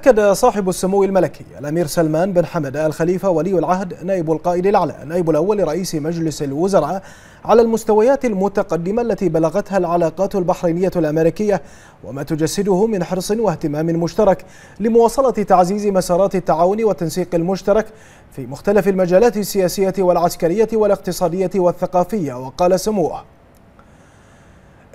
أكد صاحب السمو الملكي الأمير سلمان بن حمد آل خليفة ولي العهد نائب القائد الأعلى النائب الأول رئيس مجلس الوزراء على المستويات المتقدمة التي بلغتها العلاقات البحرينية الأمريكية وما تجسده من حرص واهتمام مشترك لمواصلة تعزيز مسارات التعاون والتنسيق المشترك في مختلف المجالات السياسية والعسكرية والاقتصادية والثقافية وقال سموه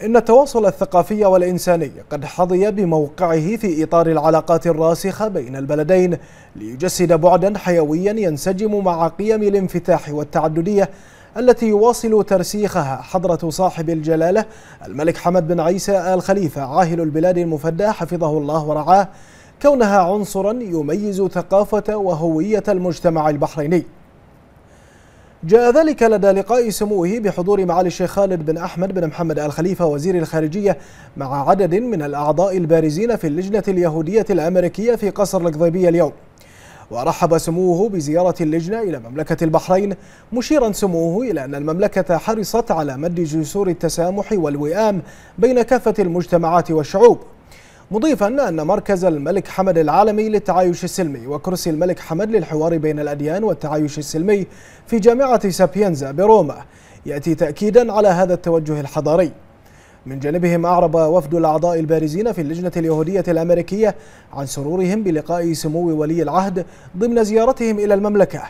إن التواصل الثقافي والإنساني قد حظي بموقعه في إطار العلاقات الراسخة بين البلدين ليجسد بعدا حيويا ينسجم مع قيم الانفتاح والتعددية التي يواصل ترسيخها حضرة صاحب الجلالة الملك حمد بن عيسى آل خليفة عاهل البلاد المفدى حفظه الله ورعاه كونها عنصرا يميز ثقافة وهوية المجتمع البحريني جاء ذلك لدى لقاء سموه بحضور معالي الشيخ خالد بن أحمد بن محمد آل خليفة وزير الخارجية مع عدد من الأعضاء البارزين في اللجنة اليهودية الأمريكية في قصر القضيبية اليوم ورحب سموه بزيارة اللجنة إلى مملكة البحرين مشيرا سموه إلى أن المملكة حرصت على مد جسور التسامح والوئام بين كافة المجتمعات والشعوب مضيفا أن مركز الملك حمد العالمي للتعايش السلمي وكرسي الملك حمد للحوار بين الأديان والتعايش السلمي في جامعة سابينزا بروما يأتي تأكيدا على هذا التوجه الحضاري من جانبهم أعرب وفد الأعضاء البارزين في اللجنة اليهودية الأمريكية عن سرورهم بلقاء سمو ولي العهد ضمن زيارتهم إلى المملكة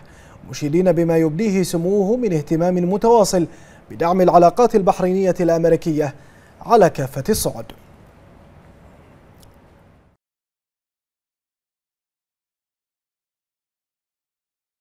مشيدين بما يبديه سموه من اهتمام متواصل بدعم العلاقات البحرينية الأمريكية على كافة الصعد